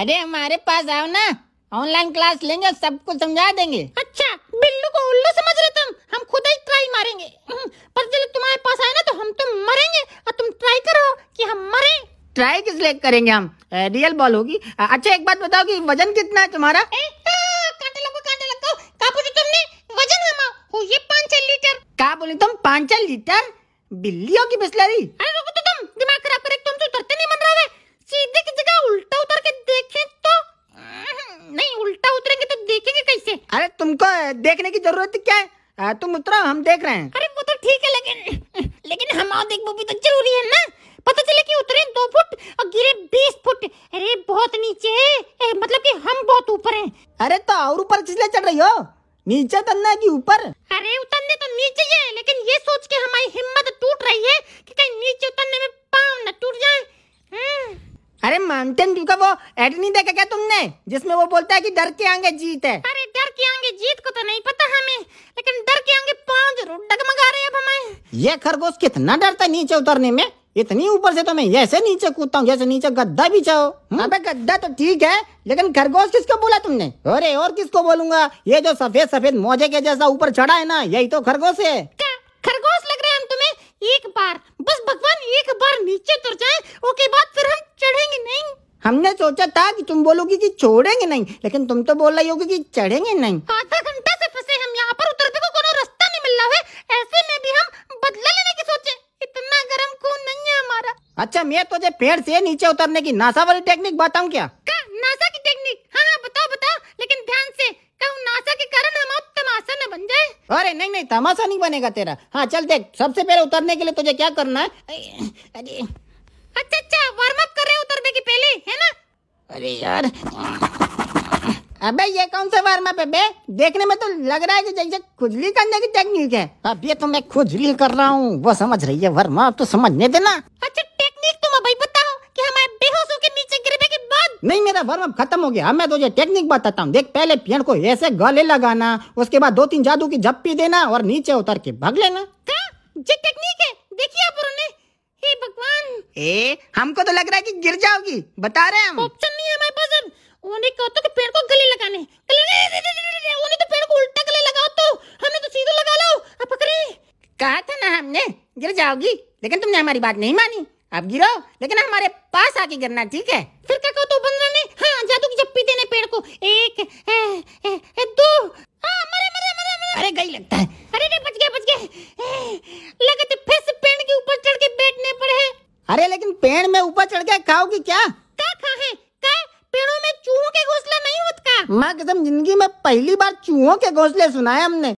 अरे हमारे पास आओ ना ऑनलाइन क्लास लेंगे सबको समझा देंगे अच्छा बिल्लू को उल्लू समझ रहे तुम हम खुद ही ट्राई मारेंगे पर जब तुम्हारे पास आए ना तो हम तो मरेंगे और तुम ट्राई करो कि हम मरे ट्राई किस लिए करेंगे हम रियल बॉल होगी अच्छा एक बात बताओ कि वजन कितना है तुम्हारा ए, आ, काटे लगो, काटे लगो। तुमने वजन हो ये पाँच लीटर का बोले तुम पाँच लीटर बिल्लियों की बिस्लरी अरे रुको तो, तो अरे तुमको देखने की जरूरत क्या है तुम उतरो हम देख रहे हैं अरे वो तो ठीक है लेकिन लेकिन हम आओ देख वो भी तो जरूरी है ना पता चले कि उतरे दो फुट और गिरे बीस फुट अरे बहुत नीचे है मतलब कि हम बहुत ऊपर हैं अरे तो और ऊपर किस चढ़ रही हो नीचे उतरना तो की ऊपर अरे उतरने तो नीचे ही है लेकिन ये सोच के हमारी हिम्मत टूट रही है कि कहीं नीचे उतरने में पाँव न टूट जाए हम्म। अरे माउंटेन व्यू का वो एड नहीं देखा क्या तुमने जिसमें वो बोलता है कि डर के आगे जीत है अरे के आगे जीत को तो नहीं पता हमें लेकिन डर के आगे पांव जरूर डगमगा रहे अब हमें ये खरगोश कितना डरता है नीचे उतरने में इतनी ऊपर से तो मैं ऐसे नीचे कूदता हूँ जैसे नीचे गद्दा भी चाहो अबे गद्दा तो ठीक है लेकिन खरगोश किसको बोला तुमने अरे और किसको बोलूंगा ये जो सफेद सफेद मोजे के जैसा ऊपर चढ़ा है ना यही तो खरगोश है खरगोश लग रहे हैं हम तुम्हें एक बार बस भगवान एक बार नीचे हमने सोचा था कि तुम बोलोगे कि छोड़ेंगे नहीं लेकिन तुम तो बोल रही होगी कि चढ़ेंगे नहीं आधा घंटा से फंसे हम यहाँ पर उतरते को तो कोई रास्ता नहीं मिल रहा है ऐसे में भी हम बदला लेने की सोचे इतना गर्म खून नहीं है हमारा अच्छा मैं तुझे तो पेड़ से नीचे उतरने की नासा वाली टेक्निक बताऊँ क्या नासा की टेक्निक हाँ हाँ बताओ बताओ लेकिन ध्यान से कहूँ नासा के कारण हम अब तमाशा न बन जाए अरे नहीं नहीं तमाशा नहीं बनेगा तेरा हाँ चल देख सबसे पहले उतरने के लिए तुझे क्या करना है अरे अच्छा अच्छा वार्म अप करने की पहले है ना अरे यार अबे ये कौन सा वार्म अप है बे देखने में तो लग रहा है कि जैसे खुजली करने की टेक्निक है अब ये तो मैं खुजली कर रहा हूँ वो समझ रही है वर्मा आप तो समझने देना अच्छा टेक्निक तुम अभी बताओ कि हमारे बेहोश होकर नीचे गिरने के बाद नहीं मेरा वर्म अप खत्म हो गया मैं तुझे तो टेक्निक बताता हूँ देख पहले पेड़ को ऐसे गले लगाना उसके बाद दो तीन जादू की झप्पी देना और नीचे उतर के भाग लेना टेक्निक है ए हमको तो लग रहा है कि गिर जाओगी बता रहे हम ऑप्शन नहीं है हमारे पास अब उन्हें कहो तो कि पेड़ को गले लगाने गले उन्हें तो पेड़ को उल्टा गले लगाओ तो हमें तो सीधा लगा लो अब पकड़े कहा था ना हमने गिर जाओगी लेकिन तुमने हमारी बात नहीं मानी अब गिरो लेकिन हमारे पास आके गिरना ठीक है फिर क्या कहो तो बंदर ने हाँ जादू की चप्पी देने पेड़ को एक ए, ए, ए, दो हाँ मरे मरे मरे मरे अरे गई लगता है अरे लेकिन पेड़ में ऊपर चढ़ के खाओगी क्या पेड़ों में चूहों के घोंसले नहीं होता मैं कसम जिंदगी में पहली बार चूहों के घोंसले सुनाए हमने